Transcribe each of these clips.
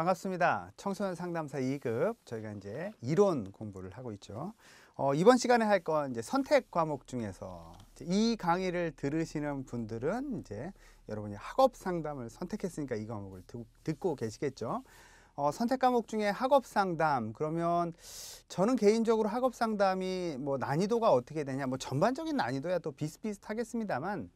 반갑습니다. 청소년 상담사 2급 저희가 이제 이론 공부를 하고 있죠. 어, 이번 시간에 할 건 이제 선택 과목 중에서 이 강의를 들으시는 분들은 이제 여러분이 학업 상담을 선택했으니까 이 과목을 듣, 고 계시겠죠. 어, 선택 과목 중에 학업 상담 그러면 저는 개인적으로 학업 상담이 뭐 난이도가 어떻게 되냐 뭐 전반적인 난이도야 또 비슷비슷하겠습니다만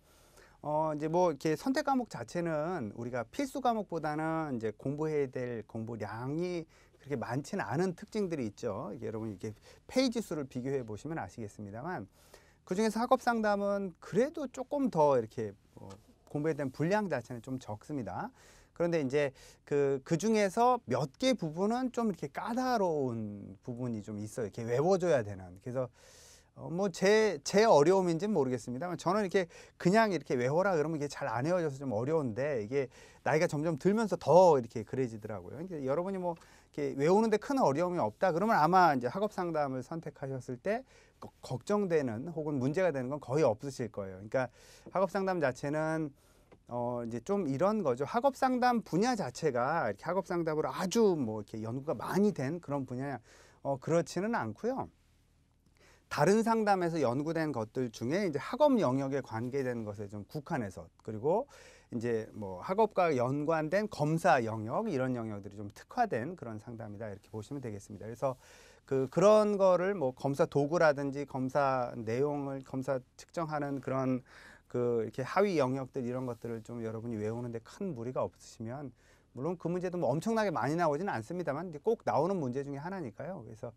어 이제 뭐 이렇게 선택 과목 자체는 우리가 필수 과목보다는 이제 공부해야 될 공부량이 그렇게 많지는 않은 특징들이 있죠. 이게 여러분 이렇게 페이지 수를 비교해 보시면 아시겠습니다만 그중에 서학업 상담은 그래도 조금 더 이렇게 어, 공부에 대한 분량 자체는 좀 적습니다. 그런데 이제 그, 그 중에서 몇 개 부분은 좀 이렇게 까다로운 부분이 좀 있어요. 이렇게 외워줘야 되는. 그래서 어, 뭐제제 제 어려움인지는 모르겠습니다만 저는 이렇게 그냥 이렇게 외워라 그러면 이게 잘 안 외워져서 좀 어려운데 이게 나이가 점점 들면서 더 이렇게 그래지더라고요. 이제 그러니까 여러분이 뭐 이렇게 외우는데 큰 어려움이 없다 그러면 아마 이제 학업 상담을 선택하셨을 때 걱정되는 혹은 문제가 되는 건 거의 없으실 거예요. 그러니까 학업 상담 자체는 어 이제 좀 이런 거죠. 학업 상담 분야 자체가 이렇게 학업 상담으로 아주 뭐 이렇게 연구가 많이 된 그런 분야 어 그렇지는 않고요. 다른 상담에서 연구된 것들 중에 이제 학업 영역에 관계된 것에 좀 국한해서 그리고 이제 뭐 학업과 연관된 검사 영역 이런 영역들이 좀 특화된 그런 상담이다 이렇게 보시면 되겠습니다. 그래서 그 그런 거를 뭐 검사 도구라든지 검사 내용을 검사 측정하는 그런 그 이렇게 하위 영역들 이런 것들을 좀 여러분이 외우는데 큰 무리가 없으시면 물론 그 문제도 뭐 엄청나게 많이 나오지는 않습니다만 꼭 나오는 문제 중에 하나니까요. 그래서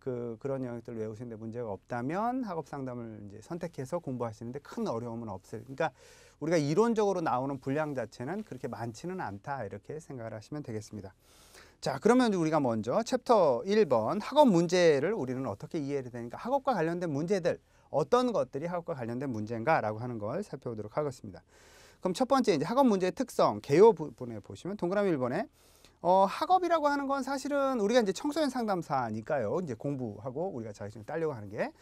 그 그런 영역들을 외우시는데 문제가 없다면 학업 상담을 이제 선택해서 공부하시는데 큰 어려움은 없을. 그러니까 우리가 이론적으로 나오는 분량 자체는 그렇게 많지는 않다 이렇게 생각을 하시면 되겠습니다. 자 그러면 우리가 먼저 챕터 1번 학업 문제를 우리는 어떻게 이해를 되니까 학업과 관련된 문제들 어떤 것들이 학업과 관련된 문제인가라고 하는 걸 살펴보도록 하겠습니다. 그럼 첫 번째 이제 학업 문제의 특성 개요 부분에 보시면 동그라미 1번에 어, 학업이라고 하는 건 사실은 우리가 이제 청소년 상담사니까요. 이제 공부하고 우리가 자격증 따려고 하는 게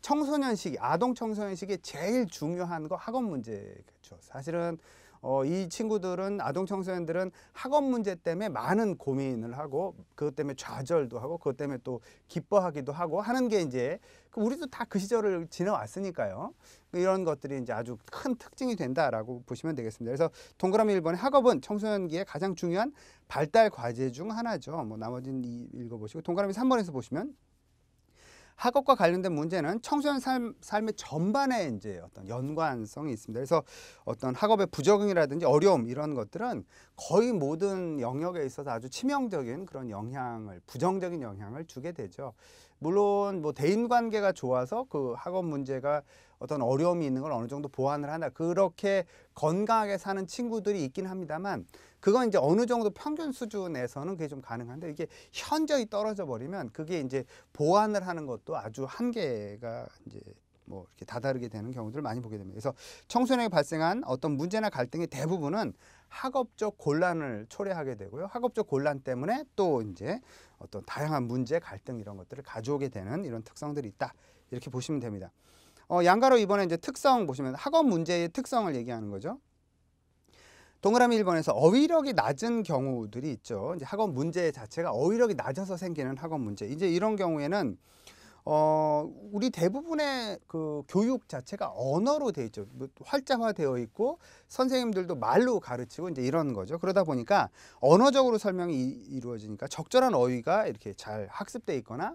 청소년 시기, 아동 청소년 시기에 제일 중요한 거 학업 문제겠죠. 사실은 어, 이 친구들은 아동 청소년들은 학업 문제 때문에 많은 고민을 하고 그것 때문에 좌절도 하고 그것 때문에 또 기뻐하기도 하고 하는 게 이제 그 우리도 다 그 시절을 지나왔으니까요. 이런 것들이 이제 아주 큰 특징이 된다라고 보시면 되겠습니다. 그래서 동그라미 1번의 학업은 청소년기에 가장 중요한 발달 과제 중 하나죠. 뭐 나머지는 읽어보시고 동그라미 3번에서 보시면 학업과 관련된 문제는 청소년 삶, 삶의 전반에 이제 어떤 연관성이 있습니다. 그래서 어떤 학업의 부적응이라든지 어려움 이런 것들은 거의 모든 영역에 있어서 아주 치명적인 그런 영향을 부정적인 영향을 주게 되죠. 물론 뭐 대인 관계가 좋아서 그 학업 문제가 어떤 어려움이 있는 걸 어느 정도 보완을 한다. 그렇게 건강하게 사는 친구들이 있긴 합니다만 그건 이제 어느 정도 평균 수준에서는 그게 좀 가능한데 이게 현저히 떨어져 버리면 그게 이제 보완을 하는 것도 아주 한계가 이제 뭐 이렇게 다다르게 되는 경우들을 많이 보게 됩니다. 그래서 청소년에 발생한 어떤 문제나 갈등의 대부분은 학업적 곤란을 초래하게 되고요. 학업적 곤란 때문에 또 이제 어떤 다양한 문제, 갈등 이런 것들을 가져오게 되는 이런 특성들이 있다. 이렇게 보시면 됩니다. 어, 양가로 이번에 이제 특성 보시면 학업 문제의 특성을 얘기하는 거죠. 동그라미 1번에서 어휘력이 낮은 경우들이 있죠. 이제 학업 문제 자체가 어휘력이 낮아서 생기는 학업 문제. 이제 이런 경우에는 어, 우리 대부분의 그 교육 자체가 언어로 돼 있죠. 뭐 활자화 되어 있고 선생님들도 말로 가르치고 이제 이런 거죠. 그러다 보니까 언어적으로 설명이 이루어지니까 적절한 어휘가 이렇게 잘 학습돼 있거나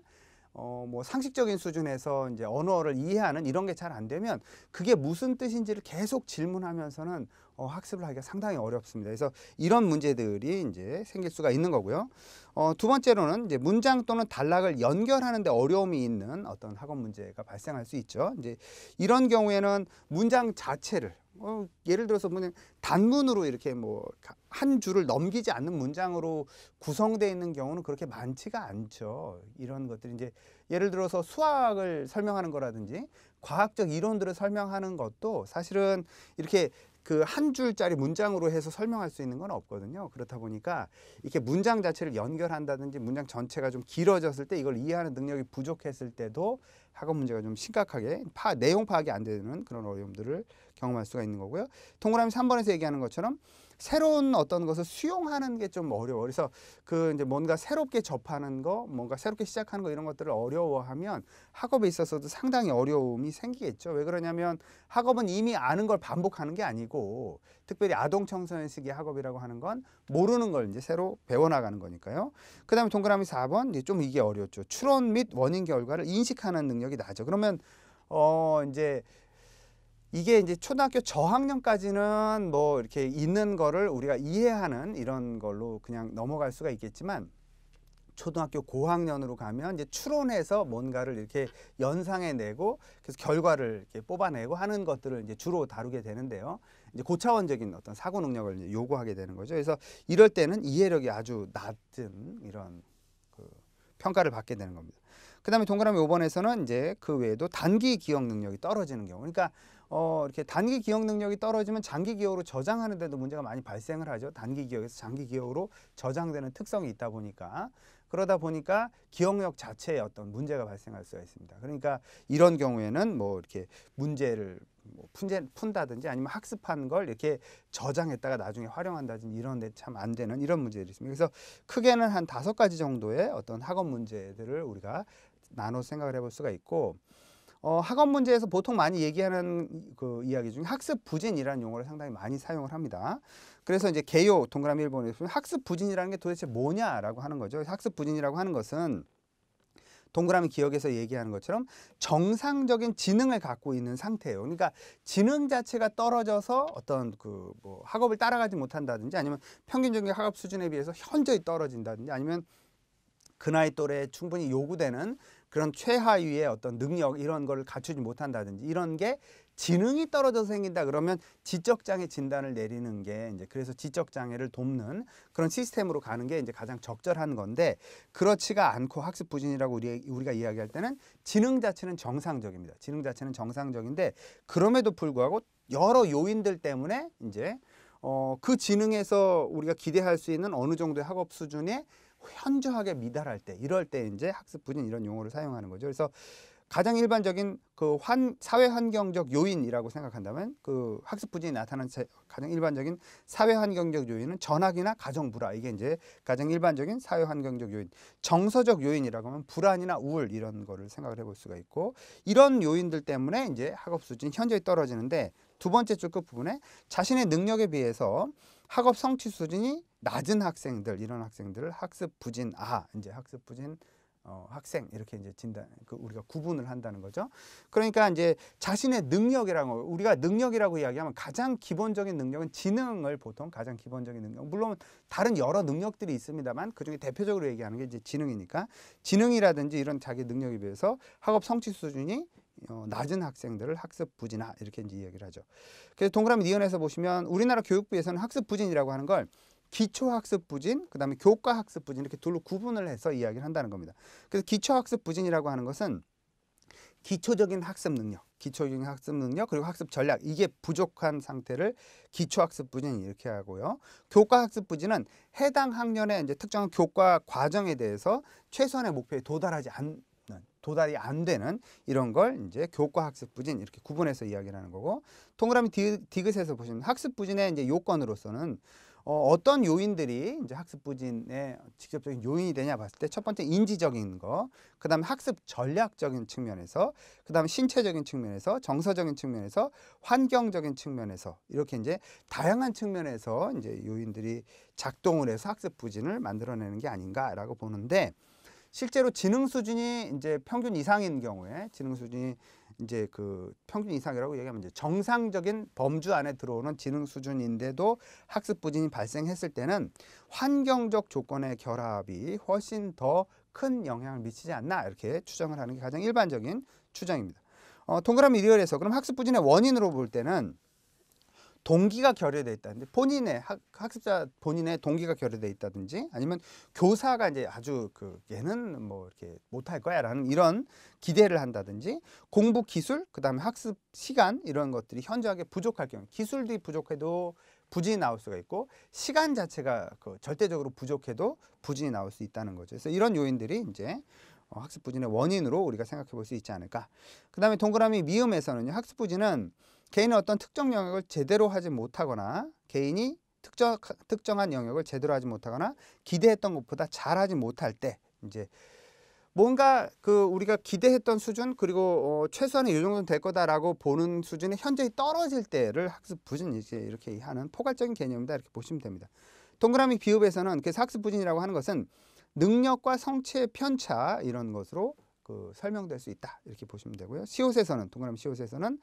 어, 뭐 상식적인 수준에서 이제 언어를 이해하는 이런 게 잘 안 되면 그게 무슨 뜻인지를 계속 질문하면서는 어, 학습을 하기가 상당히 어렵습니다. 그래서 이런 문제들이 이제 생길 수가 있는 거고요. 어, 두 번째로는 이제 문장 또는 단락을 연결하는데 어려움이 있는 어떤 학원 문제가 발생할 수 있죠. 이제 이런 경우에는 문장 자체를 어, 예를 들어서 뭐냐 단문으로 이렇게 뭐 한 줄을 넘기지 않는 문장으로 구성되어 있는 경우는 그렇게 많지가 않죠. 이런 것들이 이제 예를 들어서 수학을 설명하는 거라든지 과학적 이론들을 설명하는 것도 사실은 이렇게 그 한 줄짜리 문장으로 해서 설명할 수 있는 건 없거든요. 그렇다 보니까 이렇게 문장 자체를 연결한다든지 문장 전체가 좀 길어졌을 때 이걸 이해하는 능력이 부족했을 때도 학업 문제가 좀 심각하게 파, 내용 파악이 안 되는 그런 어려움들을 경험할 수가 있는 거고요. 동그라미 3번에서 얘기하는 것처럼 새로운 어떤 것을 수용하는 게 좀 어려워. 그래서 그 이제 뭔가 새롭게 접하는 거, 뭔가 새롭게 시작하는 거 이런 것들을 어려워하면 학업에 있어서도 상당히 어려움이 생기겠죠. 왜 그러냐면 학업은 이미 아는 걸 반복하는 게 아니고 특별히 아동 청소년 시기 학업이라고 하는 건 모르는 걸 이제 새로 배워나가는 거니까요. 그 다음에 동그라미 4번 이제 좀 이게 어려웠죠. 추론 및 원인 결과를 인식하는 능력이 나죠. 그러면 어 이제 이게 이제 초등학교 저학년까지는 뭐 이렇게 있는 거를 우리가 이해하는 이런 걸로 그냥 넘어갈 수가 있겠지만 초등학교 고학년으로 가면 이제 추론해서 뭔가를 이렇게 연상해 내고 그래서 결과를 이렇게 뽑아내고 하는 것들을 이제 주로 다루게 되는데요. 이제 고차원적인 어떤 사고 능력을 요구하게 되는 거죠. 그래서 이럴 때는 이해력이 아주 낮은 이런 그 평가를 받게 되는 겁니다. 그다음에 동그라미 5번에서는 이제 그 외에도 단기 기억 능력이 떨어지는 경우. 그러니까 어, 이렇게 단기 기억 능력이 떨어지면 장기 기억으로 저장하는 데도 문제가 많이 발생을 하죠. 단기 기억에서 장기 기억으로 저장되는 특성이 있다 보니까 그러다 보니까 기억력 자체에 어떤 문제가 발생할 수가 있습니다. 그러니까 이런 경우에는 뭐 이렇게 문제를 뭐 푼제, 푼다든지 아니면 학습한 걸 이렇게 저장했다가 나중에 활용한다든지 이런 데 참 안 되는 이런 문제들이 있습니다. 그래서 크게는 한 다섯 가지 정도의 어떤 학업 문제들을 우리가 나눠 생각을 해볼 수가 있고 어, 학업 문제에서 보통 많이 얘기하는 그 이야기 중에 학습 부진이라는 용어를 상당히 많이 사용을 합니다. 그래서 이제 개요 동그라미 1번에 보면 학습 부진이라는 게 도대체 뭐냐라고 하는 거죠. 학습 부진이라고 하는 것은 동그라미 기억에서 얘기하는 것처럼 정상적인 지능을 갖고 있는 상태예요. 그러니까 지능 자체가 떨어져서 어떤 그 뭐 학업을 따라가지 못한다든지 아니면 평균적인 학업 수준에 비해서 현저히 떨어진다든지 아니면 그 나이 또래에 충분히 요구되는 그런 최하위의 어떤 능력 이런 걸 갖추지 못한다든지 이런 게 지능이 떨어져서 생긴다 그러면 지적장애 진단을 내리는 게 이제 그래서 지적장애를 돕는 그런 시스템으로 가는 게 이제 가장 적절한 건데 그렇지가 않고 학습 부진이라고 우리, 우리가 이야기할 때는 지능 자체는 정상적입니다. 지능 자체는 정상적인데 그럼에도 불구하고 여러 요인들 때문에 이제 어, 그 지능에서 우리가 기대할 수 있는 어느 정도의 학업 수준의 현저하게 미달할 때 이럴 때 이제 학습 부진 이런 용어를 사용하는 거죠. 그래서 가장 일반적인 그 환, 사회 환경적 요인이라고 생각한다면 그 학습 부진이 나타나는 가장 일반적인 사회 환경적 요인은 전학이나 가정 불화 이게 이제 가장 일반적인 사회 환경적 요인 정서적 요인이라고 하면 불안이나 우울 이런 거를 생각을 해볼 수가 있고 이런 요인들 때문에 이제 학업 수준이 현저히 떨어지는데 두 번째 주 끝부분에 자신의 능력에 비해서 학업 성취 수준이 낮은 학생들 이런 학생들을 학습 부진 아 이제 학습 부진 어, 학생 이렇게 이제 진단 그 우리가 구분을 한다는 거죠. 그러니까 이제 자신의 능력이라고 우리가 능력이라고 이야기하면 가장 기본적인 능력은 지능을 보통 가장 기본적인 능력. 물론 다른 여러 능력들이 있습니다만 그중에 대표적으로 얘기하는 게 이제 지능이니까 지능이라든지 이런 자기 능력에 비해서 학업 성취 수준이 어, 낮은 학생들을 학습 부진하 이렇게 이제 이야기를 하죠. 그래서 동그라미 니은에서 보시면 우리나라 교육부에서는 학습 부진이라고 하는 걸 기초학습 부진, 그 다음에 교과학습 부진 이렇게 둘로 구분을 해서 이야기를 한다는 겁니다. 그래서 기초학습 부진이라고 하는 것은 기초적인 학습 능력, 기초적인 학습 능력 그리고 학습 전략 이게 부족한 상태를 기초학습 부진 이렇게 하고요. 교과학습 부진은 해당 학년의 이제 특정한 교과 과정에 대해서 최소의 목표에 도달하지 않 도달이 안 되는 이런 걸 이제 교과학습 부진 이렇게 구분해서 이야기를 하는 거고 동그라미 디귿에서 보시면 학습 부진의 이제 요건으로서는 어, 어떤 요인들이 이제 학습 부진의 직접적인 요인이 되냐 봤을 때 첫 번째 인지적인 거, 그다음에 학습 전략적인 측면에서, 그다음에 신체적인 측면에서, 정서적인 측면에서, 환경적인 측면에서 이렇게 이제 다양한 측면에서 이제 요인들이 작동을 해서 학습 부진을 만들어내는 게 아닌가라고 보는데 실제로 지능 수준이 이제 평균 이상인 경우에 지능 수준이 이제 그 평균 이상이라고 얘기하면 이제 정상적인 범주 안에 들어오는 지능 수준인데도 학습 부진이 발생했을 때는 환경적 조건의 결합이 훨씬 더 큰 영향을 미치지 않나 이렇게 추정을 하는 게 가장 일반적인 추정입니다. 어, 동그라미 리얼에서 그럼 학습 부진의 원인으로 볼 때는 동기가 결여돼 있다든지 본인의 학, 습자 본인의 동기가 결여돼 있다든지 아니면 교사가 이제 아주 그 얘는 뭐 이렇게 못할 거야라는 이런 기대를 한다든지 공부 기술 그다음에 학습 시간 이런 것들이 현저하게 부족할 경우 기술이 부족해도 부진이 나올 수가 있고 시간 자체가 그 절대적으로 부족해도 부진이 나올 수 있다는 거죠. 그래서 이런 요인들이 이제 어, 학습 부진의 원인으로 우리가 생각해 볼 수 있지 않을까. 그다음에 동그라미 미음에서는요. 학습 부진은 개인의 어떤 특정 영역을 제대로 하지 못하거나 개인이 특정, 특정한 영역을 제대로 하지 못하거나 기대했던 것보다 잘하지 못할 때 이제 뭔가 그 우리가 기대했던 수준 그리고 어, 최소한의 이 정도는 될 거다라고 보는 수준이 현저히 떨어질 때를 학습 부진 이제 이렇게 하는 포괄적인 개념이다 이렇게 보시면 됩니다. 동그라미 비읍에서는 그래서 학습 부진이라고 하는 것은 능력과 성취의 편차 이런 것으로 그 설명될 수 있다 이렇게 보시면 되고요. 시옷에서는 동그라미 시옷에서는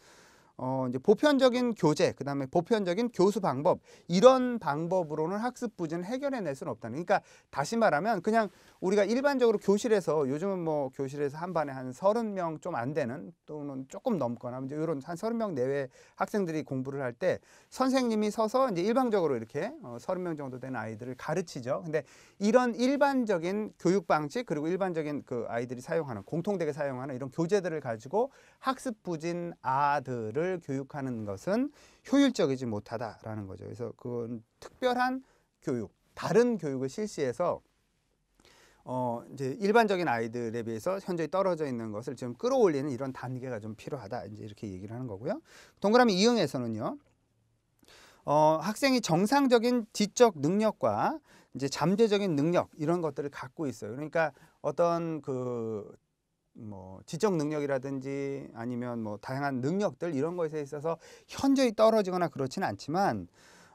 어, 이제 보편적인 교재, 그 다음에 보편적인 교수 방법, 이런 방법으로는 학습 부진을 해결해낼 수는 없다는. 그러니까 다시 말하면 그냥 우리가 일반적으로 교실에서 요즘은 뭐 교실에서 한 반에 한 서른 명 좀 안 되는 또는 조금 넘거나 이제 이런 한 서른 명 내외 학생들이 공부를 할 때 선생님이 서서 이제 일방적으로 이렇게 어, 서른 명 정도 된 아이들을 가르치죠. 근데 이런 일반적인 교육 방식 그리고 일반적인 그 아이들이 사용하는 공통되게 사용하는 이런 교재들을 가지고 학습 부진 아들을 교육하는 것은 효율적이지 못하다라는 거죠. 그래서 그건 특별한 교육, 다른 교육을 실시해서 어 이제 일반적인 아이들에 비해서 현저히 떨어져 있는 것을 지금 끌어올리는 이런 단계가 좀 필요하다. 이제 이렇게 얘기를 하는 거고요. 동그라미 이응에서는요. 어, 학생이 정상적인 지적 능력과 이제 잠재적인 능력 이런 것들을 갖고 있어요. 그러니까 어떤 그뭐 지적 능력이라든지 아니면 뭐 다양한 능력들 이런 것에 있어서 현저히 떨어지거나 그렇지는 않지만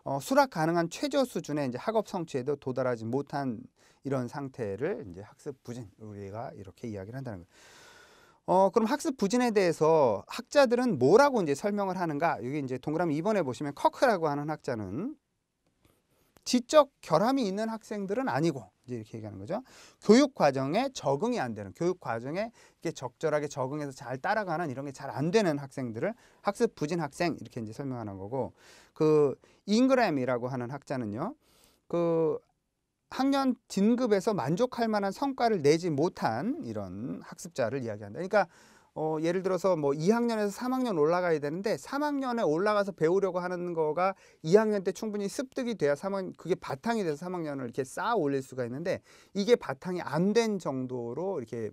어, 수락 가능한 최저 수준의 이제 학업 성취에도 도달하지 못한 이런 상태를 이제 학습 부진 우리가 이렇게 이야기를 한다는 거예요. 어, 그럼 학습 부진에 대해서 학자들은 뭐라고 이제 설명을 하는가? 여기 이제 동그라미 2번에 보시면 커크라고 하는 학자는 지적 결함이 있는 학생들은 아니고 이제 이렇게 얘기하는 거죠. 교육 과정에 적응이 안 되는 교육 과정에 이렇게 적절하게 적응해서 잘 따라가는 이런 게 잘 안 되는 학생들을 학습 부진 학생 이렇게 이제 설명하는 거고 그 잉그램이라고 하는 학자는요. 그 학년 진급에서 만족할 만한 성과를 내지 못한 이런 학습자를 이야기한다. 그러니까 어, 예를 들어서 뭐 2학년에서 3학년 올라가야 되는데 3학년에 올라가서 배우려고 하는 거가 2학년 때 충분히 습득이 돼야 3학 그게 바탕이 돼서 3학년을 이렇게 쌓아 올릴 수가 있는데 이게 바탕이 안 된 정도로 이렇게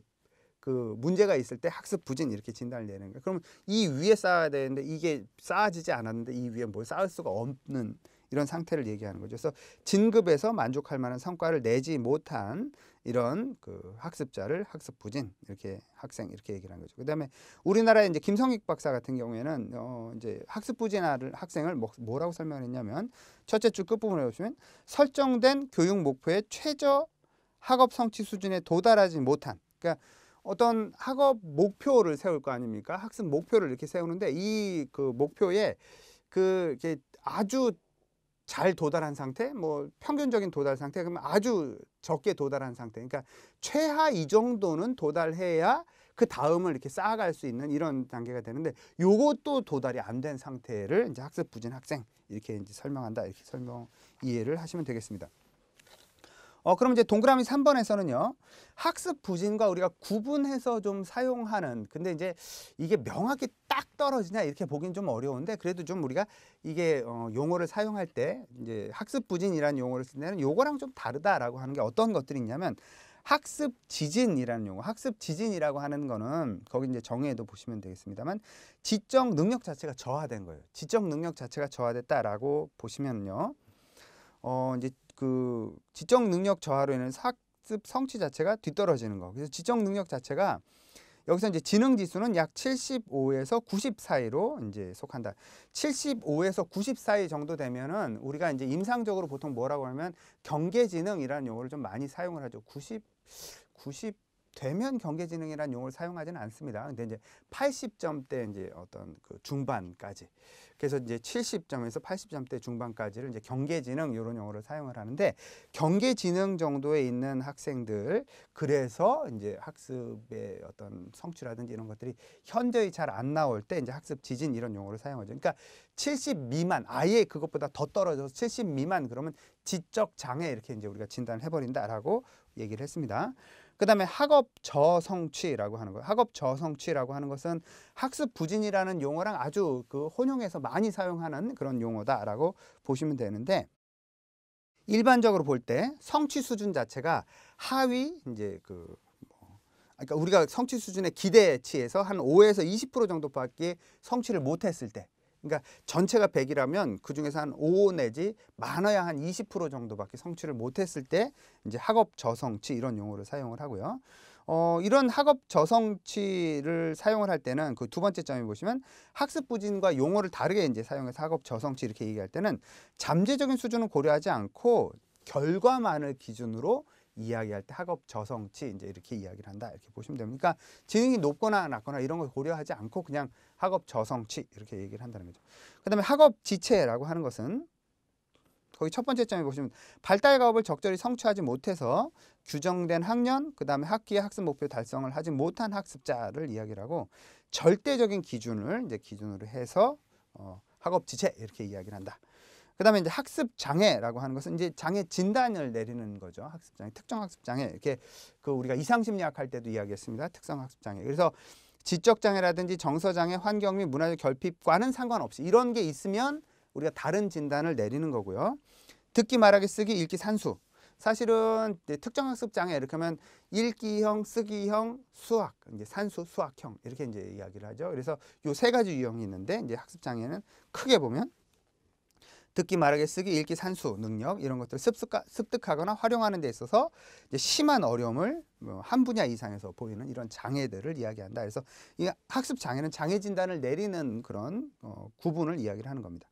그 문제가 있을 때 학습 부진 이렇게 진단을 내는 거예요. 그럼 이 위에 쌓아야 되는데 이게 쌓아지지 않았는데 이 위에 뭘 쌓을 수가 없는 이런 상태를 얘기하는 거죠. 그래서 진급에서 만족할 만한 성과를 내지 못한 이런 그 학습자를 학습 부진 이렇게 학생 이렇게 얘기를 한 거죠. 그다음에 우리나라 이제 김성익 박사 같은 경우에는 어 이제 학습 부진하를 학생을 뭐, 뭐라고 설명했냐면 첫째 줄 끝부분에 보시면 설정된 교육 목표의 최저 학업 성취 수준에 도달하지 못한 그러니까 어떤 학업 목표를 세울 거 아닙니까? 학습 목표를 이렇게 세우는데 이 그 목표에 그 이렇게 아주 잘 도달한 상태, 뭐 평균적인 도달 상태, 그러면 아주 적게 도달한 상태. 그러니까 최하 이 정도는 도달해야 그 다음을 이렇게 쌓아갈 수 있는 이런 단계가 되는데 요것도 도달이 안 된 상태를 이제 학습 부진 학생 이렇게 이제 설명한다 이렇게 설명 이해를 하시면 되겠습니다. 어, 그럼 이제 동그라미 3번에서는요. 학습 부진과 우리가 구분해서 좀 사용하는 근데 이제 이게 명확히 딱 떨어지냐 이렇게 보긴 좀 어려운데 그래도 좀 우리가 이게 어, 용어를 사용할 때 이제 학습 부진이라는 용어를 쓸데는 요거랑 좀 다르다라고 하는 게 어떤 것들이 있냐면 학습 지진이라는 용어, 학습 지진이라고 하는 거는 거기 이제 정의에도 보시면 되겠습니다만 지적 능력 자체가 저하된 거예요. 지적 능력 자체가 저하됐다라고 보시면요. 어, 이제 그 지적 능력 저하로 인해 학습 성취 자체가 뒤떨어지는 거. 그래서 지적 능력 자체가 여기서 이제 지능 지수는 약 75에서 90 사이로 이제 속한다. 75에서 90 사이 정도 되면은 우리가 이제 임상적으로 보통 뭐라고 하면 경계 지능이라는 용어를 좀 많이 사용을 하죠. 90 90 되면 경계지능이라는 용어를 사용하지는 않습니다. 근데 이제 80점대 이제 어떤 그 중반까지 그래서 이제 70점에서 80점대 중반까지를 이제 경계지능 이런 용어를 사용을 하는데 경계지능 정도에 있는 학생들 그래서 이제 학습의 어떤 성취라든지 이런 것들이 현저히 잘 안 나올 때 이제 학습 지진 이런 용어를 사용하죠. 그러니까 70 미만 아예 그것보다 더 떨어져서 70 미만 그러면 지적 장애 이렇게 이제 우리가 진단을 해버린다라고 얘기를 했습니다. 그 다음에 학업 저성취라고 하는 거예요. 학업 저성취라고 하는 것은 학습 부진이라는 용어랑 아주 그 혼용해서 많이 사용하는 그런 용어다라고 보시면 되는데 일반적으로 볼 때 성취 수준 자체가 하위 이제 그 뭐, 아, 그러니까 우리가 성취 수준의 기대치에서 한 5에서 20% 정도밖에 성취를 못했을 때 그러니까 전체가 100이라면 그중에서 한 5 내지 많아야 한 20% 정도밖에 성취를 못했을 때 이제 학업 저성취 이런 용어를 사용을 하고요. 어, 이런 학업 저성취를 사용을 할 때는 그 두 번째 점에 보시면 학습 부진과 용어를 다르게 이제 사용해서 학업 저성취 이렇게 얘기할 때는 잠재적인 수준은 고려하지 않고 결과만을 기준으로 이야기할 때 학업 저성치 이제 이렇게 이야기를 한다 이렇게 보시면 됩니다. 그러니까 지능이 높거나 낮거나 이런 걸 고려하지 않고 그냥 학업 저성치 이렇게 얘기를 한다는 거죠. 그다음에 학업 지체라고 하는 것은 거기 첫 번째 점에 보시면 발달 과업을 적절히 성취하지 못해서 규정된 학년, 그 다음에 학기의 학습 목표 달성을 하지 못한 학습자를 이야기하고 절대적인 기준을 이제 기준으로 해서 어, 학업 지체 이렇게 이야기를 한다. 그다음에 이제 학습 장애라고 하는 것은 이제 장애 진단을 내리는 거죠. 학습 장애, 특정 학습 장애 이렇게 그 우리가 이상 심리학 할 때도 이야기했습니다. 특성 학습 장애. 그래서 지적 장애라든지 정서 장애, 환경 및 문화적 결핍과는 상관없이 이런 게 있으면 우리가 다른 진단을 내리는 거고요. 듣기 말하기 쓰기 읽기 산수 사실은 특정 학습 장애 이렇게 하면 읽기형, 쓰기형, 수학, 이제 산수, 수학형 이렇게 이제 이야기를 하죠. 그래서 요 세 가지 유형이 있는데 이제 학습 장애는 크게 보면 듣기, 말하기, 쓰기, 읽기, 산수, 능력 이런 것들을 습득하, 습득하거나 활용하는 데 있어서 심한 어려움을 뭐 한 분야 이상에서 보이는 이런 장애들을 이야기한다. 그래서 이 학습 장애는 장애 진단을 내리는 그런 어, 구분을 이야기를 하는 겁니다.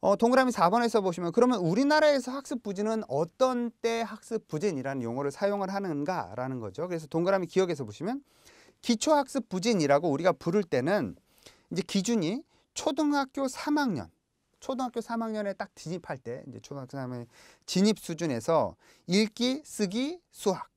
어, 동그라미 4번에서 보시면 그러면 우리나라에서 학습 부진은 어떤 때 학습 부진이라는 용어를 사용을 하는가라는 거죠. 그래서 동그라미 기억에서 보시면 기초학습 부진이라고 우리가 부를 때는 이제 기준이 초등학교 3학년 초등학교 3학년에 딱 진입할 때 이제 초등학교 3학년 진입 수준에서 읽기, 쓰기, 수학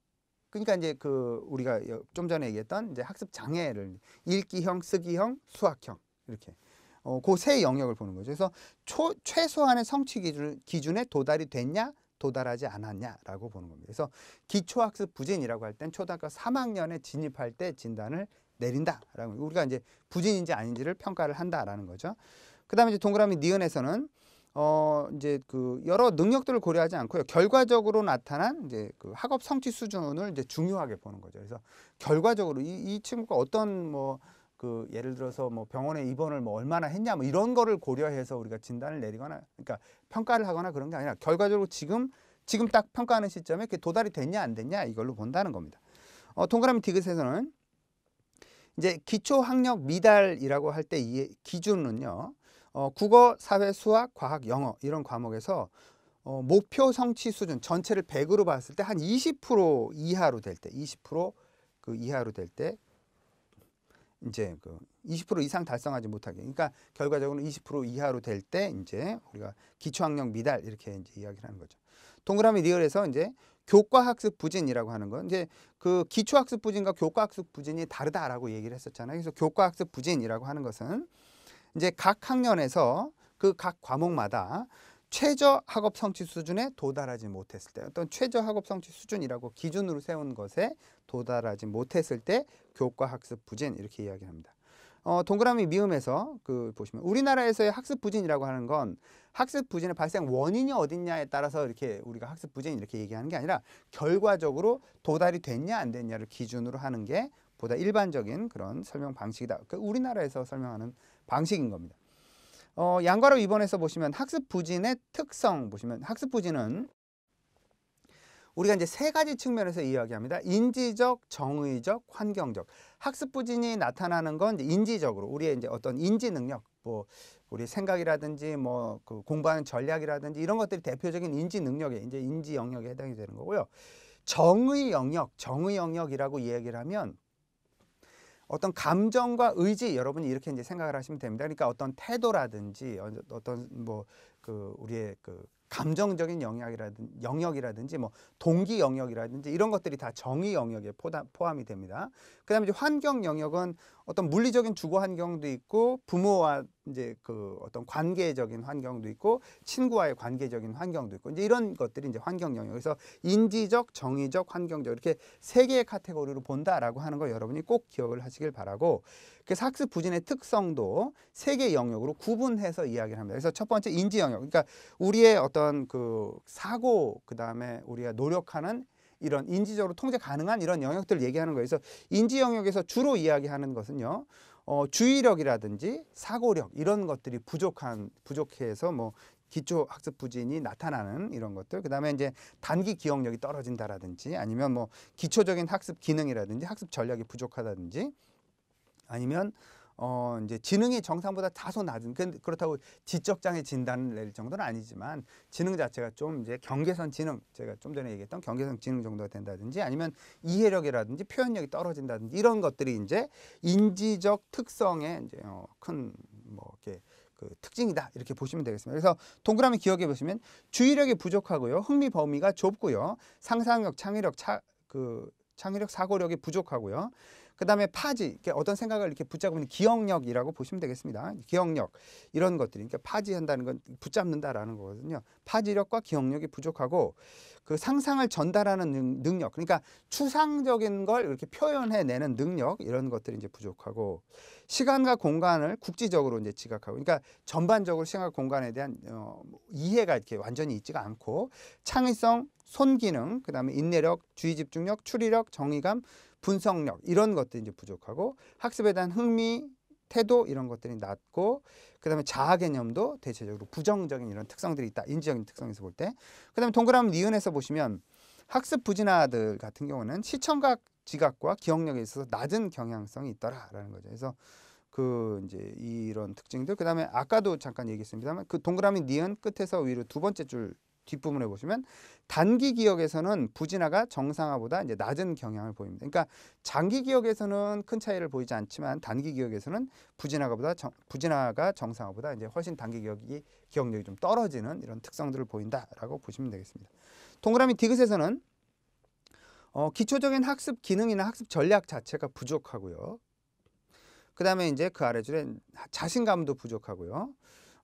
그러니까 이제 그 우리가 좀 전에 얘기했던 이제 학습 장애를 읽기형, 쓰기형, 수학형 이렇게 어, 그 세 영역을 보는 거죠. 그래서 초, 최소한의 성취 기준, 기준에 도달이 됐냐, 도달하지 않았냐라고 보는 겁니다. 그래서 기초학습 부진이라고 할 땐 초등학교 3학년에 진입할 때 진단을 내린다라고 우리가 이제 부진인지 아닌지를 평가를 한다라는 거죠. 그 다음에 이제 동그라미 니은에서는 어 이제 그 여러 능력들을 고려하지 않고요. 결과적으로 나타난 이제 그 학업 성취 수준을 이제 중요하게 보는 거죠. 그래서 결과적으로 이, 이 친구가 어떤 뭐 그 예를 들어서 뭐 병원에 입원을 뭐 얼마나 했냐 뭐 이런 거를 고려해서 우리가 진단을 내리거나 그러니까 평가를 하거나 그런 게 아니라 결과적으로 지금 지금 딱 평가하는 시점에 그게 도달이 됐냐 안 됐냐 이걸로 본다는 겁니다. 어 동그라미 디귿에서는 이제 기초 학력 미달이라고 할 때 이 기준은요. 어, 국어, 사회, 수학, 과학, 영어 이런 과목에서 어, 목표 성취 수준 전체를 100으로 봤을 때 한 20% 이하로 될때 20%그 이하로 될 때 이제 그20% 이상 달성하지 못하게 그러니까 결과적으로 20% 이하로 될 때 이제 우리가 기초학력 미달 이렇게 이제 이야기를 하는 거죠. 동그라미 리얼에서 이제 교과학습 부진이라고 하는 건 이제 그 기초학습 부진과 교과학습 부진이 다르다라고 얘기를 했었잖아요. 그래서 교과학습 부진이라고 하는 것은 이제 각 학년에서 그 각 과목마다 최저 학업 성취 수준에 도달하지 못했을 때 어떤 최저 학업 성취 수준이라고 기준으로 세운 것에 도달하지 못했을 때 교과 학습 부진 이렇게 이야기합니다. 어, 동그라미 미음에서 그 보시면 우리나라에서의 학습 부진이라고 하는 건 학습 부진의 발생 원인이 어딨냐에 따라서 이렇게 우리가 학습 부진 이렇게 얘기하는 게 아니라 결과적으로 도달이 됐냐 안 됐냐를 기준으로 하는 게 보다 일반적인 그런 설명 방식이다. 그 우리나라에서 설명하는 방식인 겁니다. 어, 양과로 입원해서 보시면 학습 부진의 특성 보시면 학습 부진은 우리가 이제 세 가지 측면에서 이야기합니다. 인지적, 정의적, 환경적. 학습 부진이 나타나는 건 인지적으로 우리의 이제 어떤 인지 능력, 뭐 우리 생각이라든지 뭐그 공부하는 전략이라든지 이런 것들이 대표적인 인지 능력에 이제 인지 영역에 해당이 되는 거고요. 정의 영역, 정의 영역이라고 이야기를 하면 어떤 감정과 의지 여러분이 이렇게 이제 생각을 하시면 됩니다. 그러니까 어떤 태도라든지 어, 어떤 뭐그 우리의 그 감정적인 영역이라든지, 영역이라든지 뭐 동기 영역이라든지 이런 것들이 다 정의 영역에 포함이 됩니다. 그다음에 이제 환경 영역은 어떤 물리적인 주거 환경도 있고 부모와 이제 그 어떤 관계적인 환경도 있고 친구와의 관계적인 환경도 있고 이제 이런 것들이 이제 환경 영역. 에서 인지적, 정의적, 환경적 이렇게 세 개의 카테고리로 본다라고 하는 거 여러분이 꼭 기억을 하시길 바라고 그 학습 부진의 특성도 세 개 영역으로 구분해서 이야기를 합니다. 그래서 첫 번째 인지 영역. 그러니까 우리의 어떤 그 사고 그다음에 우리가 노력하는 이런 인지적으로 통제 가능한 이런 영역들을 얘기하는 거예요. 그래서 인지 영역에서 주로 이야기하는 것은요. 어, 주의력이라든지 사고력 이런 것들이 부족한 부족해서 뭐 기초 학습 부진이 나타나는 이런 것들 그다음에 이제 단기 기억력이 떨어진다라든지 아니면 뭐 기초적인 학습 기능이라든지 학습 전략이 부족하다든지 아니면 어 이제 지능이 정상보다 다소 낮은 그, 그렇다고 지적 장애 진단을 낼 정도는 아니지만 지능 자체가 좀 이제 경계선 지능 제가 좀 전에 얘기했던 경계선 지능 정도가 된다든지 아니면 이해력이라든지 표현력이 떨어진다든지 이런 것들이 이제 인지적 특성의 이제 어, 큰뭐 이렇게 그 특징이다 이렇게 보시면 되겠습니다. 그래서 동그라미 기억해 보시면 주의력이 부족하고요, 흥미 범위가 좁고요, 상상력, 창의력, 차, 그 창의력, 사고력이 부족하고요. 그 다음에 파지, 어떤 생각을 이렇게 붙잡으면 기억력이라고 보시면 되겠습니다. 기억력, 이런 것들이, 그러니까 파지한다는 건 붙잡는다라는 거거든요. 파지력과 기억력이 부족하고 그 상상을 전달하는 능력, 그러니까 추상적인 걸 이렇게 표현해내는 능력, 이런 것들이 이제 부족하고 시간과 공간을 국지적으로 이제 지각하고, 그러니까 전반적으로 시간과 공간에 대한 어, 뭐 이해가 이렇게 완전히 있지가 않고 창의성, 손기능, 그 다음에 인내력, 주의 집중력, 추리력, 정의감, 분석력 이런 것들이 이제 부족하고 학습에 대한 흥미 태도 이런 것들이 낮고 그다음에 자아 개념도 대체적으로 부정적인 이런 특성들이 있다 인지적인 특성에서 볼 때 그다음에 동그라미 니은에서 보시면 학습 부진아들 같은 경우는 시청각 지각과 기억력에 있어서 낮은 경향성이 있더라라는 거죠 그래서 그 이제 이런 특징들 그다음에 아까도 잠깐 얘기했습니다만 그 동그라미 니은 끝에서 위로 두 번째 줄 뒷부분에 보시면 단기 기억에서는 부진화가 정상화보다 이제 낮은 경향을 보입니다. 그러니까 장기 기역에서는 큰 차이를 보이지 않지만 단기 기역에서는 부진화가보다 정, 부진화가 정상화보다 이제 훨씬 단기 기역이 기억력이 좀 떨어지는 이런 특성들을 보인다라고 보시면 되겠습니다. 동그라미 디귿에서는 어, 기초적인 학습 기능이나 학습 전략 자체가 부족하고요. 그 다음에 이제 그 아래줄에 자신감도 부족하고요.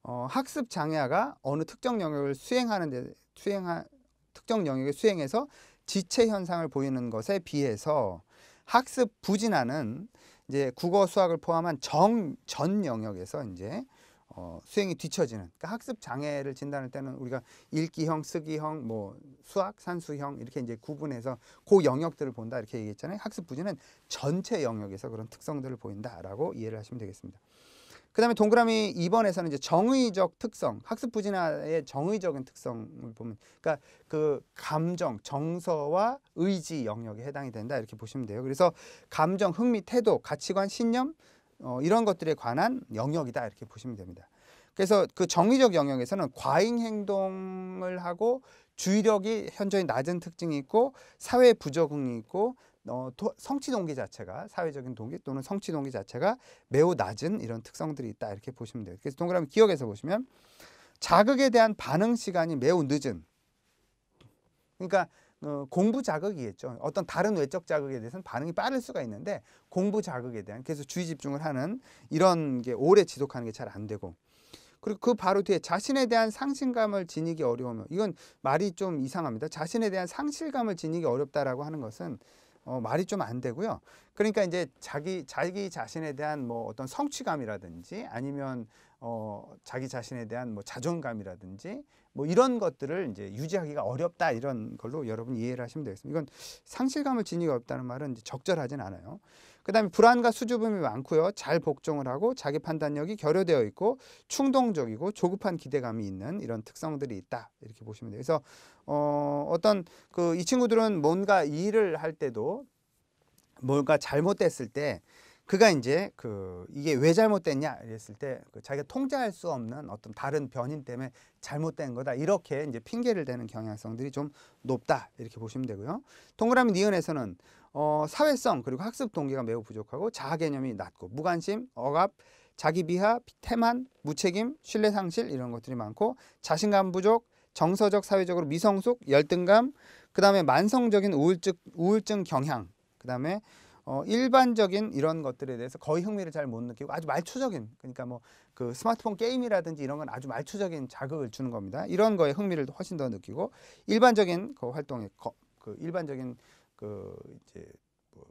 어, 학습 장애아가 어느 특정 영역을 수행하는 데수행한 특정 영역을 수행해서 지체 현상을 보이는 것에 비해서 학습 부진아는 이제 국어 수학을 포함한 정 전 영역에서 이제 어, 수행이 뒤처지는 그러니까 학습 장애를 진단할 때는 우리가 읽기형, 쓰기형, 뭐 수학, 산수형 이렇게 이제 구분해서 그 영역들을 본다 이렇게 얘기했잖아요. 학습 부진은 전체 영역에서 그런 특성들을 보인다라고 이해를 하시면 되겠습니다. 그 다음에 동그라미 2번에서는 이제 정의적 특성, 학습 부진화의 정의적인 특성을 보면, 그러니까 그 감정, 정서와 의지 영역에 해당이 된다 이렇게 보시면 돼요. 그래서 감정, 흥미, 태도, 가치관, 신념 어, 이런 것들에 관한 영역이다 이렇게 보시면 됩니다. 그래서 그 정의적 영역에서는 과잉 행동을 하고 주의력이 현저히 낮은 특징이 있고 사회 부적응이 있고 어, 도, 성취 동기 자체가 사회적인 동기 또는 성취 동기 자체가 매우 낮은 이런 특성들이 있다 이렇게 보시면 돼요. 그래서 동그라미 기억해서 보시면 자극에 대한 반응 시간이 매우 늦은 그러니까 어, 공부 자극이겠죠. 어떤 다른 외적 자극에 대해서는 반응이 빠를 수가 있는데 공부 자극에 대한 계속 주의 집중을 하는 이런 게 오래 지속하는 게 잘 안 되고 그리고 그 바로 뒤에 자신에 대한 상실감을 지니기 어려우면 이건 말이 좀 이상합니다. 자신에 대한 상실감을 지니기 어렵다라고 하는 것은 어, 말이 좀 안 되고요. 그러니까 이제 자기 자기 자신에 대한 뭐 어떤 성취감이라든지 아니면 어, 자기 자신에 대한 뭐 자존감이라든지 뭐 이런 것들을 이제 유지하기가 어렵다 이런 걸로 여러분 이해를 하시면 되겠습니다. 이건 상실감을 지니기 어렵다는 말은 이제 적절하진 않아요. 그 다음에 불안과 수줍음이 많고요. 잘 복종을 하고 자기 판단력이 결여되어 있고 충동적이고 조급한 기대감이 있는 이런 특성들이 있다. 이렇게 보시면 돼요. 그래서 어, 어떤 그 이 친구들은 뭔가 일을 할 때도 뭔가 잘못됐을 때 그가 이제 그 이게 왜 잘못됐냐 이랬을 때 그 자기가 통제할 수 없는 어떤 다른 변인 때문에 잘못된 거다 이렇게 이제 핑계를 대는 경향성들이 좀 높다 이렇게 보시면 되고요. 동그라미 니은에서는 어, 사회성 그리고 학습 동기가 매우 부족하고 자아 개념이 낮고 무관심, 억압, 자기 비하, 태만, 무책임, 신뢰 상실 이런 것들이 많고 자신감 부족, 정서적 사회적으로 미성숙, 열등감, 그다음에 만성적인 우울증 우울증 경향, 그다음에 어, 일반적인 이런 것들에 대해서 거의 흥미를 잘 못 느끼고 아주 말초적인 그러니까 뭐 그 스마트폰 게임이라든지 이런 건 아주 말초적인 자극을 주는 겁니다. 이런 거에 흥미를 훨씬 더 느끼고 일반적인 그 활동에 거, 그 일반적인 그 이제 뭐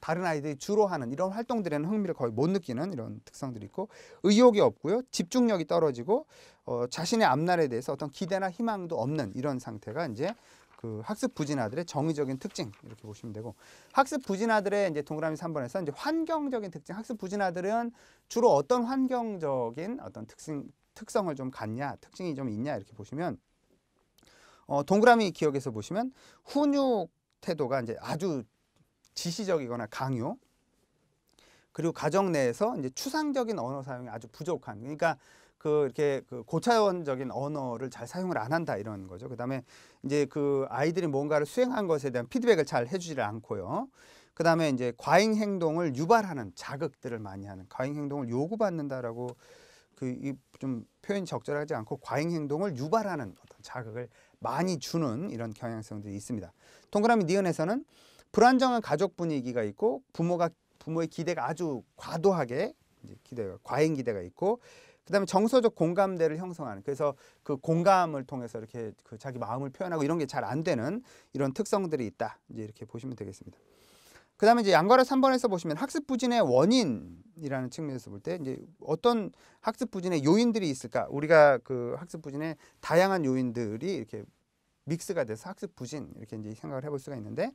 다른 아이들이 주로 하는 이런 활동들에는 흥미를 거의 못 느끼는 이런 특성들이 있고 의욕이 없고요. 집중력이 떨어지고 어, 자신의 앞날에 대해서 어떤 기대나 희망도 없는 이런 상태가 이제 그 학습 부진 아들의 정의적인 특징 이렇게 보시면 되고 학습 부진 아들의 이제 동그라미 삼번에서 이제 환경적인 특징 학습 부진 아들은 주로 어떤 환경적인 어떤 특징 특성을 좀 갖냐 특징이 좀 있냐 이렇게 보시면 어 동그라미 기억에서 보시면 훈육 태도가 이제 아주 지시적이거나 강요 그리고 가정 내에서 이제 추상적인 언어 사용이 아주 부족한 그러니까 그 이렇게 그 고차원적인 언어를 잘 사용을 안 한다 이런 거죠. 그다음에 이제 그 아이들이 뭔가를 수행한 것에 대한 피드백을 잘 해주지를 않고요. 그다음에 이제 과잉 행동을 유발하는 자극들을 많이 하는 과잉 행동을 요구받는다라고 그좀표현 적절하지 않고 과잉 행동을 유발하는 어떤 자극을 많이 주는 이런 경향성들이 있습니다. 동그라미 니은에서는 불안정한 가족 분위기가 있고 부모가 부모의 기대가 아주 과도하게 기대가 과잉 기대가 있고 그다음에 정서적 공감대를 형성하는 그래서 그 공감을 통해서 이렇게 그 자기 마음을 표현하고 이런 게 잘 안 되는 이런 특성들이 있다. 이제 이렇게 보시면 되겠습니다. 그다음에 이제 양과라 3번에서 보시면 학습 부진의 원인이라는 측면에서 볼 때 이제 어떤 학습 부진의 요인들이 있을까? 우리가 그 학습 부진의 다양한 요인들이 이렇게 믹스가 돼서 학습 부진 이렇게 이제 생각을 해볼 수가 있는데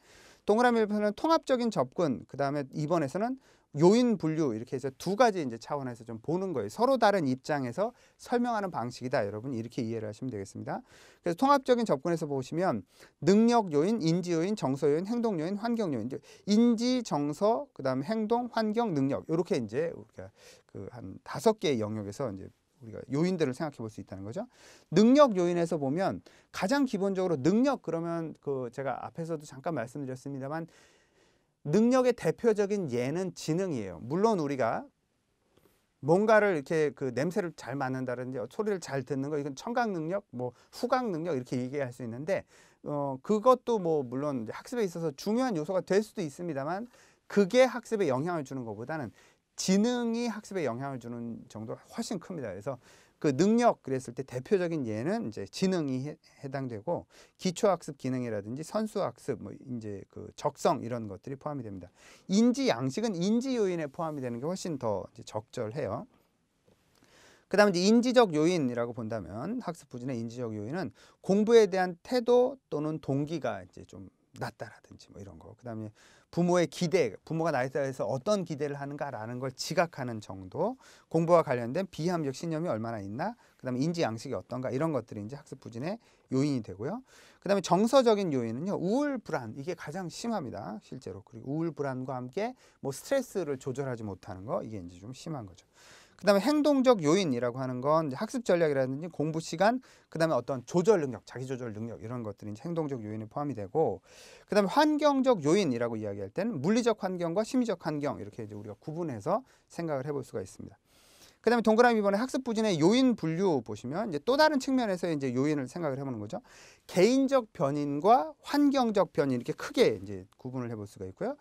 동그라미에서는 통합적인 접근, 그다음에 2번에서는 요인 분류 이렇게 해서 두 가지 이제 차원에서 좀 보는 거예요. 서로 다른 입장에서 설명하는 방식이다. 여러분 이렇게 이해를 하시면 되겠습니다. 그래서 통합적인 접근에서 보시면 능력 요인, 인지 요인, 정서 요인, 행동 요인, 환경 요인, 인지, 정서, 그다음에 행동, 환경, 능력 이렇게 이제 우리가 그한 다섯 개의 영역에서 이제 우리가 요인들을 생각해 볼 수 있다는 거죠. 능력 요인에서 보면 가장 기본적으로 능력 그러면 그 제가 앞에서도 잠깐 말씀드렸습니다만 능력의 대표적인 예는 지능이에요. 물론 우리가 뭔가를 이렇게 그 냄새를 잘 맡는다든지 소리를 잘 듣는 거 이건 청각 능력, 뭐 후각 능력 이렇게 얘기할 수 있는데 어 그것도 뭐 물론 학습에 있어서 중요한 요소가 될 수도 있습니다만 그게 학습에 영향을 주는 것보다는 지능이 학습에 영향을 주는 정도가 훨씬 큽니다. 그래서 그 능력 그랬을 때 대표적인 예는 이제 지능이 해, 해당되고 기초학습 기능이라든지 선수학습 뭐 이제 그 적성 이런 것들이 포함이 됩니다. 인지 양식은 인지 요인에 포함이 되는 게 훨씬 더 이제 적절해요. 그 다음에 인지적 요인이라고 본다면 학습 부진의 인지적 요인은 공부에 대한 태도 또는 동기가 이제 좀 낮다라든지 뭐 이런 거. 그 다음에 부모의 기대, 부모가 나에 대해서 어떤 기대를 하는가라는 걸 지각하는 정도, 공부와 관련된 비합력 신념이 얼마나 있나, 그 다음에 인지 양식이 어떤가 이런 것들이 이제 학습 부진의 요인이 되고요. 그 다음에 정서적인 요인은요, 우울, 불안, 이게 가장 심합니다. 실제로. 그리고 우울, 불안과 함께 뭐 스트레스를 조절하지 못하는 거, 이게 이제 좀 심한 거죠. 그다음에 행동적 요인이라고 하는 건 학습 전략이라든지 공부 시간, 그다음에 어떤 조절 능력, 자기 조절 능력 이런 것들이 행동적 요인에 포함이 되고, 그다음에 환경적 요인이라고 이야기할 때는 물리적 환경과 심리적 환경 이렇게 이제 우리가 구분해서 생각을 해볼 수가 있습니다. 그다음에 동그라미 이 번에 학습 부진의 요인 분류 보시면 이제 또 다른 측면에서 이제 요인을 생각을 해보는 거죠. 개인적 변인과 환경적 변인 이렇게 크게 이제 구분을 해볼 수가 있고요.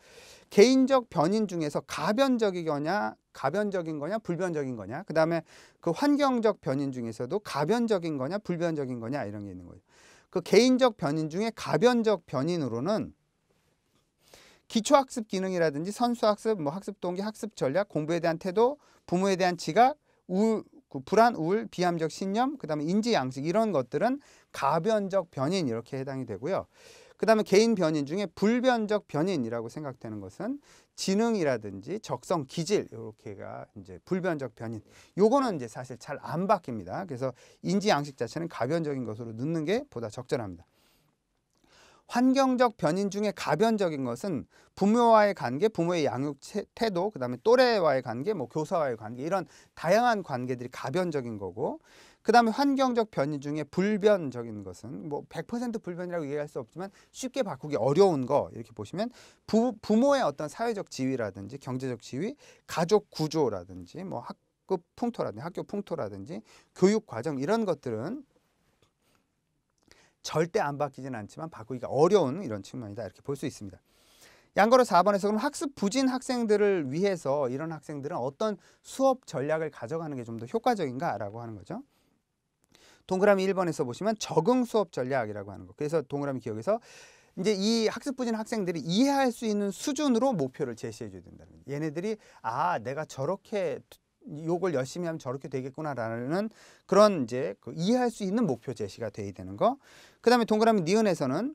개인적 변인 중에서 가변적이거냐 가변적인 거냐 불변적인 거냐 그다음에 그 환경적 변인 중에서도 가변적인 거냐 불변적인 거냐 이런 게 있는 거예요. 그 개인적 변인 중에 가변적 변인으로는 기초학습 기능이라든지 선수학습, 뭐 학습동기, 학습전략, 공부에 대한 태도, 부모에 대한 지각, 우울, 그 불안, 우울, 비함적 신념, 그 다음에 인지양식 이런 것들은 가변적 변인 이렇게 해당이 되고요. 그 다음에 개인 변인 중에 불변적 변인이라고 생각되는 것은 지능이라든지 적성, 기질 이렇게가 이제 불변적 변인. 요거는 이제 사실 잘 안 바뀝니다. 그래서 인지 양식 자체는 가변적인 것으로 넣는 게 보다 적절합니다. 환경적 변인 중에 가변적인 것은 부모와의 관계, 부모의 양육 태도, 그 다음에 또래와의 관계, 뭐 교사와의 관계 이런 다양한 관계들이 가변적인 거고 그 다음에 환경적 변인 중에 불변적인 것은 뭐100% 불변이라고 얘기할 수 없지만 쉽게 바꾸기 어려운 거 이렇게 보시면 부, 부모의 어떤 사회적 지위라든지 경제적 지위, 가족 구조라든지 뭐 학급 풍토라든지 학교 풍토라든지 교육 과정 이런 것들은 절대 안바뀌지는 않지만 바꾸기가 어려운 이런 측면이다 이렇게 볼 수 있습니다. 양거로 4번에서 그럼 학습 부진 학생들을 위해서 이런 학생들은 어떤 수업 전략을 가져가는 게 좀 더 효과적인가라고 하는 거죠. 동그라미 1번에서 보시면 적응 수업 전략이라고 하는 거. 그래서 동그라미 기억에서 이제 이 학습 부진 학생들이 이해할 수 있는 수준으로 목표를 제시해 줘야 된다는 거예요. 얘네들이 아 내가 저렇게 요걸 열심히 하면 저렇게 되겠구나라는 그런 이제 그 이해할 수 있는 목표 제시가 돼야 되는 거. 그 다음에 동그라미 니은에서는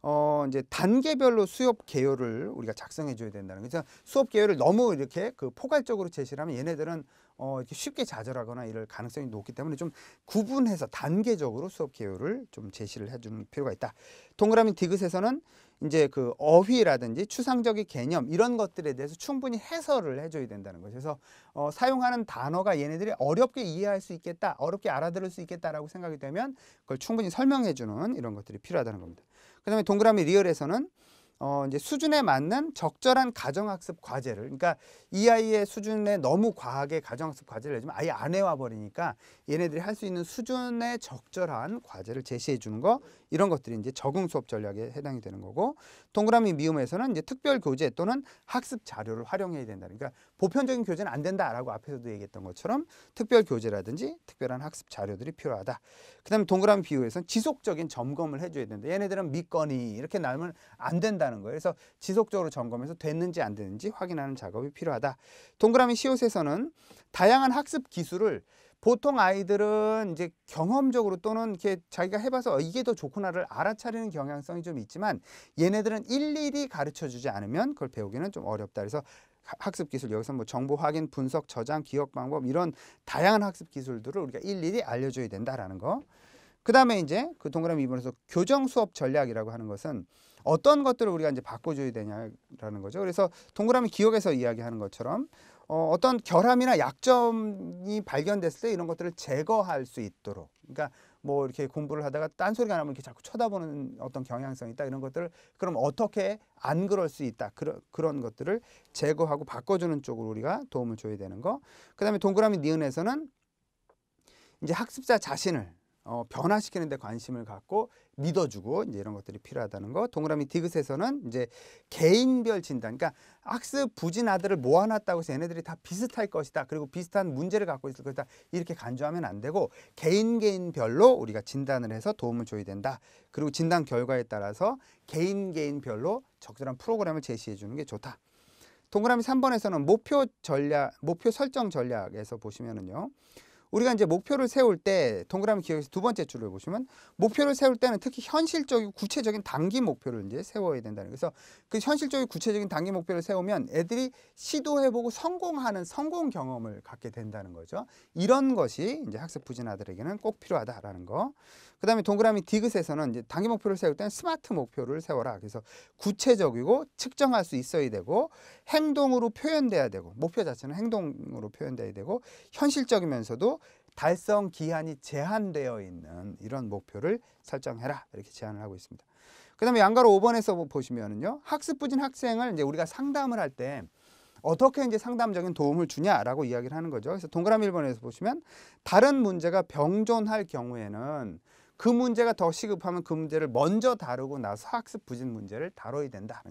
어 이제 단계별로 수업 개요를 우리가 작성해 줘야 된다는 거죠. 수업 개요를 너무 이렇게 그 포괄적으로 제시를 하면 얘네들은 어 이렇게 쉽게 좌절하거나 이럴 가능성이 높기 때문에 좀 구분해서 단계적으로 수업 개요를 좀 제시를 해 주는 필요가 있다. 동그라미 디귿에서는 이제 그 어휘라든지 추상적인 개념 이런 것들에 대해서 충분히 해설을 해줘야 된다는 거죠. 그래서 어, 사용하는 단어가 얘네들이 어렵게 이해할 수 있겠다, 어렵게 알아들을 수 있겠다라고 생각이 되면 그걸 충분히 설명해주는 이런 것들이 필요하다는 겁니다. 그 다음에 동그라미 리얼에서는 어, 이제 수준에 맞는 적절한 가정학습 과제를 그러니까 이 아이의 수준에 너무 과하게 가정학습 과제를 내주면 아예 안 해와 버리니까 얘네들이 할 수 있는 수준에 적절한 과제를 제시해 주는 거 이런 것들이 이제 적응 수업 전략에 해당이 되는 거고 동그라미 미음에서는 이제 특별 교재 또는 학습 자료를 활용해야 된다. 그러니까 보편적인 교재는 안 된다라고 앞에서도 얘기했던 것처럼 특별 교재라든지 특별한 학습 자료들이 필요하다. 그다음에 동그라미 비율에서는 지속적인 점검을 해줘야 된다. 얘네들은 믿거니 이렇게 나오면 안 된다는 거예요. 그래서 지속적으로 점검해서 됐는지 안 됐는지 확인하는 작업이 필요하다. 동그라미 시옷에서는 다양한 학습 기술을 보통 아이들은 이제 경험적으로 또는 이렇게 자기가 해봐서 어, 이게 더 좋구나를 알아차리는 경향성이 좀 있지만 얘네들은 일일이 가르쳐 주지 않으면 그걸 배우기는 좀 어렵다. 그래서 학습 기술 여기서 뭐 정보 확인, 분석, 저장, 기억 방법 이런 다양한 학습 기술들을 우리가 일일이 알려줘야 된다라는 거. 그 다음에 이제 그 동그라미 2번에서 교정 수업 전략이라고 하는 것은 어떤 것들을 우리가 이제 바꿔줘야 되냐라는 거죠. 그래서 동그라미 기억에서 이야기하는 것처럼 어, 어떤 결함이나 약점이 발견됐을 때 이런 것들을 제거할 수 있도록 그러니까 뭐 이렇게 공부를 하다가 딴소리가 나면 이렇게 자꾸 쳐다보는 어떤 경향성 이 있다 이런 것들을 그럼 어떻게 안 그럴 수 있다 그런 그런 것들을 제거하고 바꿔주는 쪽으로 우리가 도움을 줘야 되는 거. 그다음에 동그라미 니은에서는 이제 학습자 자신을 어, 변화시키는 데 관심을 갖고 믿어주고 이제 이런 것들이 필요하다는 거. 동그라미 디귿에서는 이제 개인별 진단. 그러니까 악습 부진 아들을 모아놨다고 해서 얘네들이 다 비슷할 것이다. 그리고 비슷한 문제를 갖고 있을 것이다. 이렇게 간주하면 안 되고 개인 개인별로 우리가 진단을 해서 도움을 줘야 된다. 그리고 진단 결과에 따라서 개인 개인별로 적절한 프로그램을 제시해 주는 게 좋다. 동그라미 삼번에서는 목표 전략, 목표 설정 전략에서 보시면은요. 우리가 이제 목표를 세울 때 동그라미 기억에서 두 번째 줄을 보시면 목표를 세울 때는 특히 현실적이고 구체적인 단기 목표를 이제 세워야 된다는 그래서 그 현실적이고 구체적인 단기 목표를 세우면 애들이 시도해보고 성공하는 성공 경험을 갖게 된다는 거죠. 이런 것이 이제 학습 부진 아들에게는 꼭 필요하다라는 거. 그다음에 동그라미 디귿에서는 이제 단기 목표를 세울 때는 스마트 목표를 세워라. 그래서 구체적이고 측정할 수 있어야 되고 행동으로 표현돼야 되고 목표 자체는 행동으로 표현돼야 되고 현실적이면서도 달성 기한이 제한되어 있는 이런 목표를 설정해라 이렇게 제안을 하고 있습니다. 그 다음에 양가로 5번에서 뭐 보시면은요. 학습 부진 학생을 이제 우리가 상담을 할 때 어떻게 이제 상담적인 도움을 주냐라고 이야기를 하는 거죠. 그래서 동그라미 1번에서 보시면 다른 문제가 병존할 경우에는 그 문제가 더 시급하면 그 문제를 먼저 다루고 나서 학습 부진 문제를 다뤄야 된다.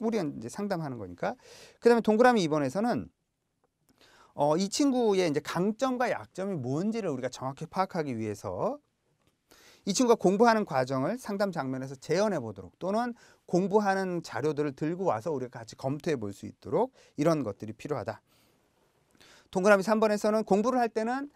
우리가 이제 상담하는 거니까. 그 다음에 동그라미 2번에서는 어, 이 친구의 이제 강점과 약점이 뭔지를 우리가 정확히 파악하기 위해서 이 친구가 공부하는 과정을 상담 장면에서 재현해 보도록 또는 공부하는 자료들을 들고 와서 우리가 같이 검토해 볼 수 있도록 이런 것들이 필요하다. 동그라미 3번에서는 공부를 할 때는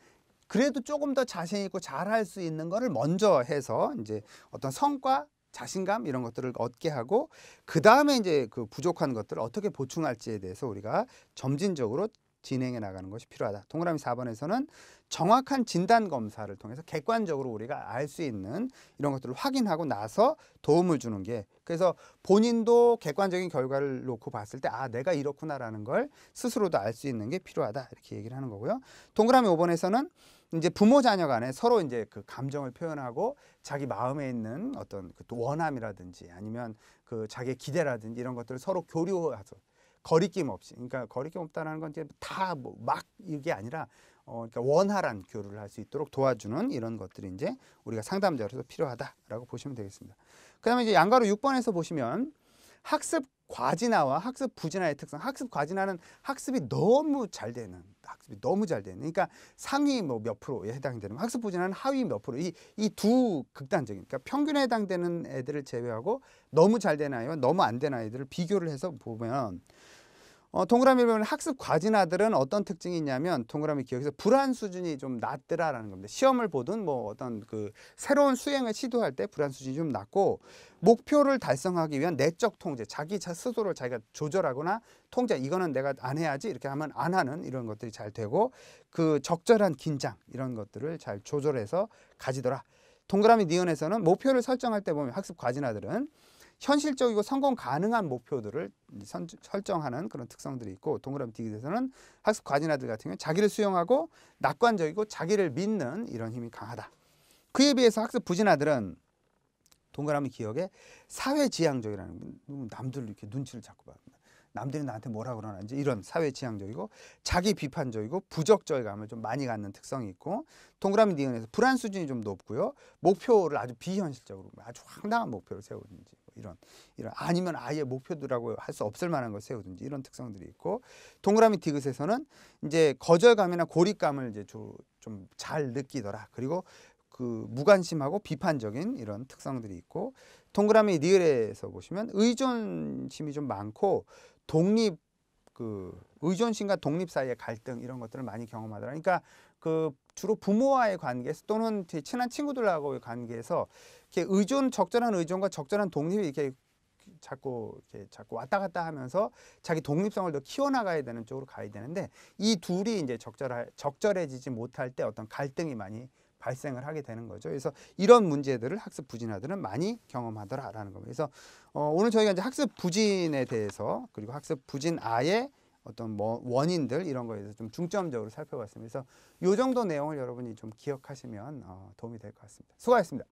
그래도 조금 더 자신 있고 잘할 수 있는 거를 먼저 해서 이제 어떤 성과 자신감 이런 것들을 얻게 하고 그 다음에 이제 그 부족한 것들을 어떻게 보충할지에 대해서 우리가 점진적으로 진행해 나가는 것이 필요하다. 동그라미 4번에서는 정확한 진단 검사를 통해서 객관적으로 우리가 알 수 있는 이런 것들을 확인하고 나서 도움을 주는 게 그래서 본인도 객관적인 결과를 놓고 봤을 때 아 내가 이렇구나라는 걸 스스로도 알 수 있는 게 필요하다 이렇게 얘기를 하는 거고요. 동그라미 5번에서는 이제 부모 자녀 간에 서로 이제 그 감정을 표현하고 자기 마음에 있는 어떤 그 원함이라든지 아니면 그 자기의 기대라든지 이런 것들을 서로 교류해서 거리낌 없이 그러니까 거리낌 없다라는 건 이제 다뭐막 이게 아니라 어 그러니까 원활한 교류를 할 수 있도록 도와주는 이런 것들이 이제 우리가 상담자로서 필요하다라고 보시면 되겠습니다. 그다음에 이제 양가로 6번에서 보시면 학습 과진화와 학습 부진화의 특성. 학습 과진화는 학습이 너무 잘 되는, 학습이 너무 잘 되는. 그러니까 상위 뭐 몇 프로에 해당되는, 학습 부진화는 하위 몇 프로. 이 이 두 극단적인, 그러니까 평균에 해당되는 애들을 제외하고 너무 잘 되는 아이와 너무 안 되는 아이들을 비교를 해서 보면 어, 동그라미 보면 학습 과제나들은 어떤 특징이 있냐면 동그라미 기억에서 불안 수준이 좀 낮더라라는 겁니다. 시험을 보든 뭐 어떤 그 새로운 수행을 시도할 때 불안 수준이 좀 낮고 목표를 달성하기 위한 내적 통제, 자기 스스로를 자기가 조절하거나 통제, 이거는 내가 안 해야지 이렇게 하면 안 하는 이런 것들이 잘 되고 그 적절한 긴장 이런 것들을 잘 조절해서 가지더라. 동그라미 니온에서는 목표를 설정할 때 보면 학습 과제나들은 현실적이고 성공 가능한 목표들을 선, 설정하는 그런 특성들이 있고 동그라미 디귿에서는 학습 과제나들 같은 경우는 자기를 수용하고 낙관적이고 자기를 믿는 이런 힘이 강하다. 그에 비해서 학습 부진아들은 동그라미 기억에 사회지향적이라는 남들 이렇게 눈치를 자꾸 받는다. 남들이 나한테 뭐라 그러나 이제 이런 사회지향적이고 자기 비판적이고 부적절감을 좀 많이 갖는 특성이 있고 동그라미 니은에서 불안 수준이 좀 높고요 목표를 아주 비현실적으로 아주 황당한 목표를 세우는지 이런 이런 아니면 아예 목표라고 할 수 없을 만한 걸 세우든지 이런 특성들이 있고 동그라미 디귿에서는 이제 거절감이나 고립감을 이제 좀 잘 느끼더라 그리고 그 무관심하고 비판적인 이런 특성들이 있고 동그라미 니을에서 보시면 의존심이 좀 많고 독립 그 의존심과 독립 사이의 갈등 이런 것들을 많이 경험하더라. 그러니까 그 주로 부모와의 관계에서 또는 친한 친구들하고의 관계에서 이렇게 의존 적절한 의존과 적절한 독립이 이렇게 자꾸 이렇게 자꾸 왔다 갔다 하면서 자기 독립성을 더 키워나가야 되는 쪽으로 가야 되는데 이 둘이 이제 적절할 적절해지지 못할 때 어떤 갈등이 많이 발생을 하게 되는 거죠. 그래서 이런 문제들을 학습 부진아들은 많이 경험하더라라는 겁니다. 그래서 어, 오늘 저희가 이제 학습 부진에 대해서 그리고 학습 부진아의 어떤 뭐 원인들 이런 거에 대해서 좀 중점적으로 살펴봤습니다. 그래서 이 정도 내용을 여러분이 좀 기억하시면 어, 도움이 될 것 같습니다. 수고하셨습니다.